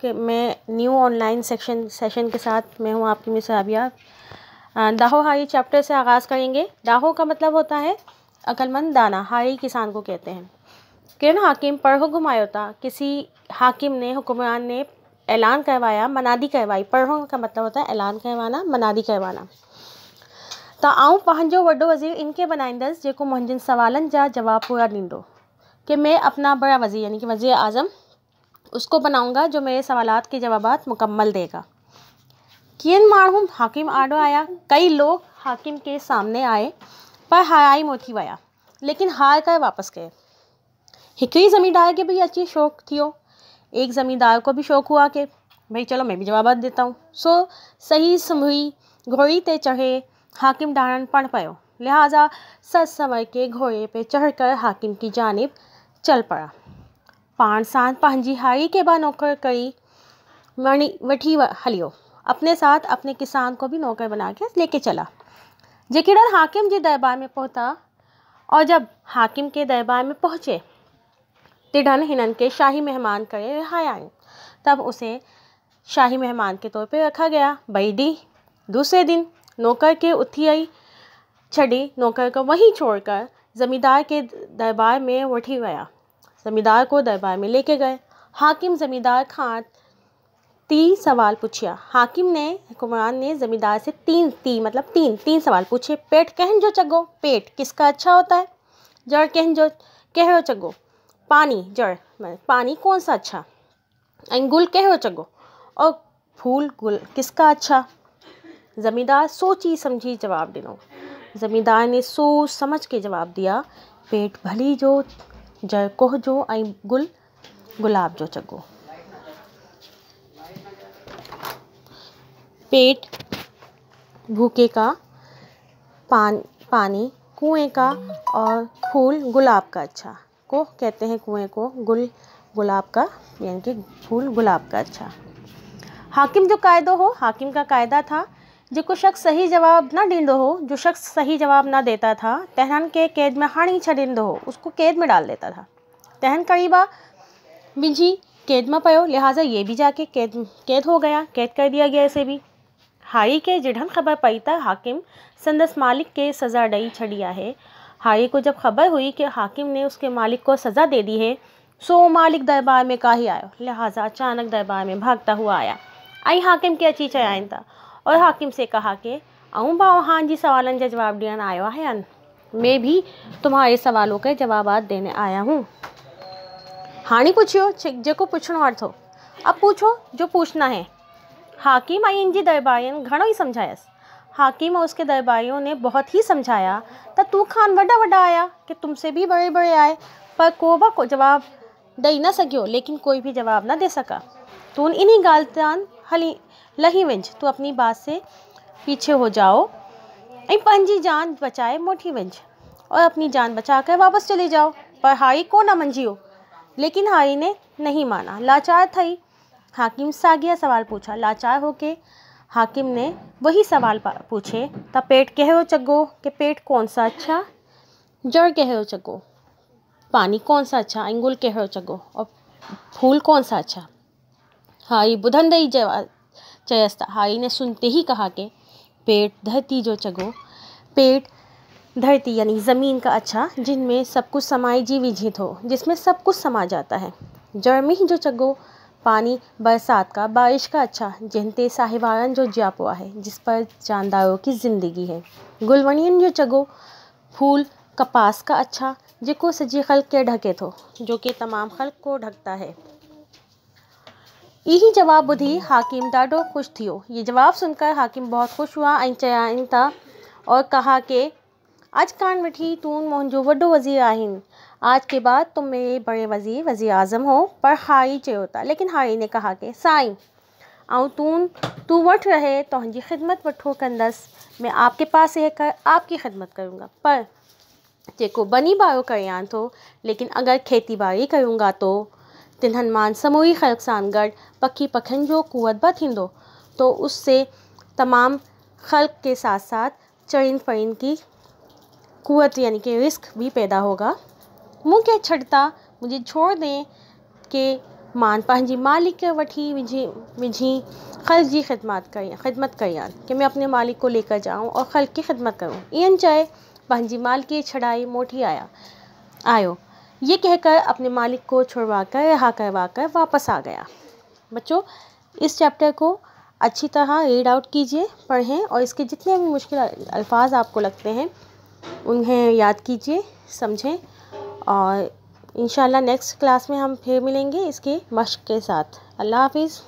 के मैं new online section session के साथ मैं हूँ आपकी मिस आबिया दाहो हाई चैप्टर से आगाज़ करेंगे दाहो का मतलब होता है अकलमंद दाना हाई किसान को कहते हैं किरण हाकिम पर हुक्म आयोता किसी हाकिम ने हुक्मरान ने ऐलान करवाया मनादी करवाई पढ़ो का मतलब होता है ऐलान करवाना मनादी करवाना तो आऊं पंहिंजो वडो वज़ीर इनके बनाईंदसि जो मुंहिंजनि सवालन जा जवाब पूरा ॾींदो कि मैं अपना बड़ा वज़ीर यानी कि वज़ीर आज़म उसको बनाऊँगा जो मेरे सवाल के जवाब मुकम्मल देगा किन माड़ू हाकिम आड़ो आया कई लोग हाकिम के सामने आए पर हाई मोथी वाया लेकिन हार कर वापस गए एक ही जमींदार के भी अच्छी शौक थी एक ज़मींदार को भी शौक़ हुआ कि भाई चलो मैं भी जवाब देता हूँ सो सही समी घोड़ी ते चढ़े हाकिम डारण पढ़ पयो लिहाजा सच समय के घोड़े पे चढ़कर हाकिम की जानब चल पड़ा पान सां हाई के बाद नौकर कई वणी वी हलियो अपने साथ अपने किसान को भी नौकर बना के लेके चला जकेडर हाकिम के दरबार में पहुंचा और जब हाकिम के दरबार में पहुचे तिडन हिनन के शाही मेहमान करे रिहाए आए तब उसे शाही मेहमान के तौर पे रखा गया बई डी दूसरे दिन नौकर के उठी आई छड़ी नौकर को वहीं छोड़कर ज़मींदार के दरबार में उठी गया जमींदार को दरबार में लेके गए हाकिम जमींदार खान तीन सवाल पूछिया हाकिम ने हुक्मरान ने ज़मींदार से तीन तीन मतलब तीन तीन सवाल पूछे पेट कहन जो चगो पेट किसका अच्छा होता है जड़ कहन जो कहो चगो पानी जड़ मतलब पानी कौन सा अच्छा अंगुल कहो चगो और फूल गुल किसका अच्छा ज़मींदार सोची समझी जवाब दिनो ज़मींदार ने सोच समझ के जवाब दिया पेट भली जो ज जो ऐं गुल गुलाब जो चगो पेट भूखे का पान पानी कुएँ का और फूल गुलाब का अच्छा को कहते हैं कुएँ को गुल गुलाब का यानी कि फूल गुलाब का अच्छा हाकिम जो कायदो हो हाकिम का कायदा था जो शख़्स सही जवाब ना ॾींदो हो जो शख़्स सही जवाब ना देता था तहरन के कैद में ही छॾींदो हो उसको कैद में डाल देता था तहन करीबा मिझी कैद में पयो लिहाजा ये भी जाके कैद कैद हो गया कैद कर दिया गया इसे भी हारी के जिढ़न खबर पई था हाकिम संदस मालिक के सज़ा डई छड़ी है हारी को जब खबर हुई कि हाकिम ने उसके मालिक को सज़ा दे दी है सो मालिक दरबार में का ही आयो लिहाजा अचानक दरबार में भागता हुआ आया आई हाकिम के अची चयाइन था और हाकिम से कहा कि अं बा हाँ जी सवाल जा जवाब दियन आयो आहियां मैं भी तुम्हारे सवालों के जवाब देने आया हूँ ही पूछो जेको पूछण वारो अथव अब पूछो जो पूछना है हाकिम आई जी दरबारियन घड़ों ही समझायास हाकिम और उसके दरबारियों ने बहुत ही समझाया तो तू खान वडा वडा आया कि तुमसे भी बड़े बड़े आए पर को जवाब दे ना सको लेकिन कोई भी जवाब ना दे सका तू इन्हीं ॻाल्हि हली लही वेंच तू अपनी बात से पीछे हो जाओ ऐं पंजी जान बचाए मोटी वेंच और अपनी जान बचा कर वापस चले जाओ पर हारी कोन हो लेकिन हारी ने नहीं माना लाचार ही हाकिम सागिया सवाल पूछा लाचार होके हाकिम ने वही सवाल पूछे तब पेट कहो चगो कि पेट कौन सा अच्छा जड़ कहो चगो पानी कौन सा अच्छा अंगुल रो चगो और फूल कौन सा अच्छा हाई दई जवा चयस्ता हाई ने सुनते ही कहा कि पेट धरती जो चगो पेट धरती यानी ज़मीन का अच्छा जिनमें सब कुछ समाई जी विजित हो जिसमें सब कुछ समा जाता है जर्मी जो चगो पानी बरसात का बारिश का अच्छा जिनते साहिवारन जो जापुआ है जिस पर जानदारों की ज़िंदगी है गुलवणियन जो चगो फूल कपास का अच्छा जिको सजी खल के ढके थो जो कि तमाम खल को ढकता है यही जवाब बुधी हाकिम ॾाढो खुश थी ये जवाब सुनकर हाकिम बहुत खुश हुआ चयान था और कहा कि आज कान वी तू मुझो वो वज़ीर आहीं आज के बाद तुम मेरे बड़े वज़ीर वजीर आज़म हो पर हारी चय लेकिन हारी ने कहा कि साई और तू तू वट रहे तुंहिंजी ख़िदमत वो कंदसि मैं आपके पास रह कर आपकी ख़िदमत करूँगा पर जेको बनी बारो करियां तो लेकिन अगर खेती बाड़ी करूँगा तो तिन्हनि मान समूरी ख़ल्क़ सां गॾु पखी जो कुवत बो तो उससे तमाम ख़ल्क़ के साथ साथ चरिंद परिंद की कुवत यानी कि रिस्क भी पैदा होगा मूं खे छॾंदा मुझे छोड़ दें कि मान पंहिंजी मालिक वी मुंहिंजी खल की ख़िदमत कर ख़िदमत कयां कि मैं अपने मालिक को लेकर जाऊँ और खल की ख़िदमत करूँ इन चाहे पंहिंजी मालिकी छड़ाई मोटी आया आयो ये कहकर अपने मालिक को छुड़वा कर रहा करवा कर वापस आ गया बच्चों इस चैप्टर को अच्छी तरह रीड आउट कीजिए पढ़ें और इसके जितने भी मुश्किल अल्फाज आपको लगते हैं उन्हें याद कीजिए समझें और इन नेक्स्ट क्लास में हम फिर मिलेंगे इसके मश्क के साथ अल्लाह हाफिज़